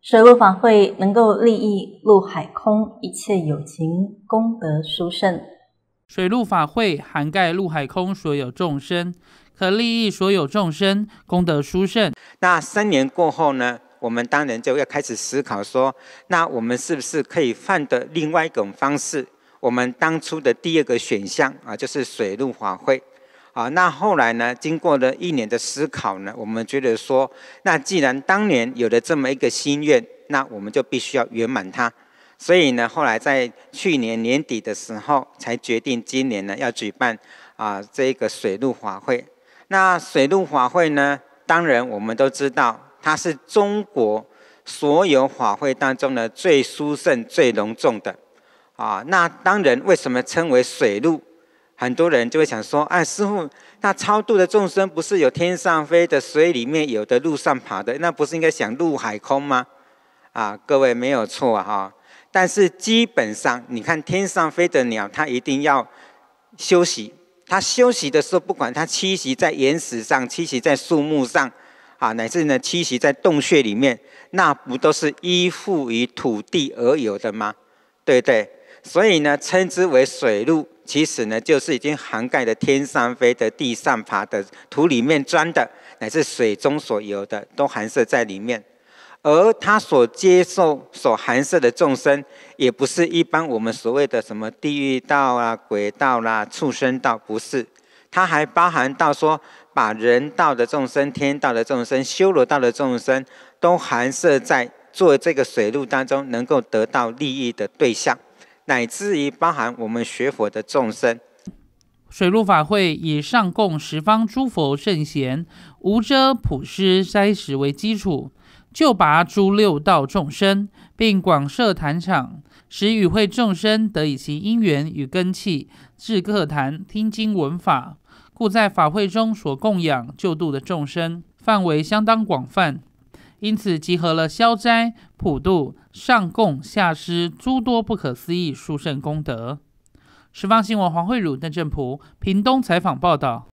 水陆法会能够利益陆海空一切有情，功德殊胜。水陆法会涵盖陆海空所有众生，可利益所有众生，功德殊胜。那三年过后呢？我们当然就要开始思考说，那我们是不是可以换的另外一种方式？我们当初的第二个选项啊，就是水陆法会。啊，那后来呢？经过了一年的思考呢，我们觉得说，那既然当年有了这么一个心愿，那我们就必须要圆满它。所以呢，后来在去年年底的时候，才决定今年呢要举办啊这个水陆法会。那水陆法会呢，当然我们都知道，它是中国所有法会当中的最殊胜、最隆重的。啊，那当然为什么称为水陆？很多人就会想说：“哎，师傅，那超度的众生不是有天上飞的，水里面有的，路上爬的，那不是应该想陆海空吗？”啊，各位没有错哈。但是基本上，你看天上飞的鸟，它一定要休息，它休息的时候，不管它栖息在岩石上，栖息在树木上，啊，乃至呢栖息在洞穴里面，那不都是依附于土地而有的吗？对不对？所以呢，称之为水路，其实呢就是已经涵盖的天上飞的、地上爬的、土里面钻的，乃至水中所游的，都含摄在里面。而他所接受、所含摄的众生，也不是一般我们所谓的什么地狱道啊、鬼道啦、畜生道，不是，他还包含到说，把人道的众生、天道的众生、修罗道的众生，都含摄在做这个水路当中，能够得到利益的对象。乃至于包含我们学佛的众生，水陆法会以上供十方诸佛圣贤、无遮普施、斋食为基础，就拔诸六道众生，并广设坛场，使与会众生得以其因缘与根器至各坛听经闻法。故在法会中所供养救度的众生范围相当广泛。因此，集合了消灾、普渡、上供、下施诸多不可思议殊胜功德。十方新闻，黄慧汝、邓正普，屏东采访报道。